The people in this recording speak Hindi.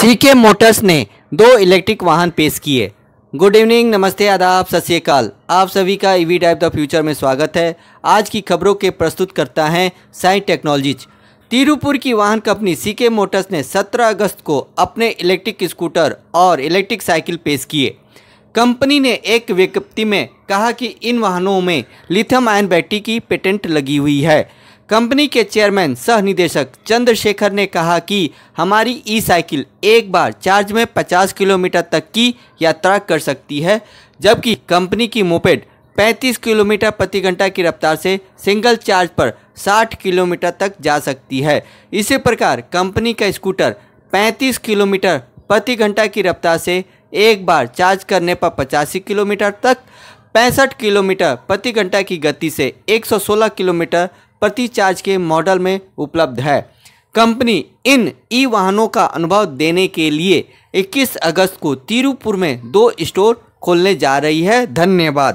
सीके मोटर्स ने दो इलेक्ट्रिक वाहन पेश किए गुड इवनिंग नमस्ते आदाब सत आप सभी का ईवी टाइप द फ्यूचर में स्वागत है आज की खबरों के प्रस्तुत करता है साइंस टेक्नोलॉजीज तिरुपुर की वाहन कंपनी सीके मोटर्स ने 17 अगस्त को अपने इलेक्ट्रिक स्कूटर और इलेक्ट्रिक साइकिल पेश किए कंपनी ने एक विज्ञप्ति में कहा कि इन वाहनों में लिथियम आयन बैटरी की पेटेंट लगी हुई है कंपनी के चेयरमैन सह निदेशक चंद्रशेखर ने कहा कि हमारी ई साइकिल एक बार चार्ज में 50 किलोमीटर तक की यात्रा कर सकती है जबकि कंपनी की मोपेड 35 किलोमीटर प्रति घंटा की रफ्तार से सिंगल चार्ज पर 60 किलोमीटर तक जा सकती है इसी प्रकार कंपनी का स्कूटर 35 किलोमीटर प्रति घंटा की रफ्तार से एक बार चार्ज करने पर पचासी किलोमीटर तक पैंसठ किलोमीटर प्रति घंटा की गति से 116 किलोमीटर प्रति चार्ज के मॉडल में उपलब्ध है कंपनी इन ई वाहनों का अनुभव देने के लिए 21 अगस्त को तिरुपुर में दो स्टोर खोलने जा रही है धन्यवाद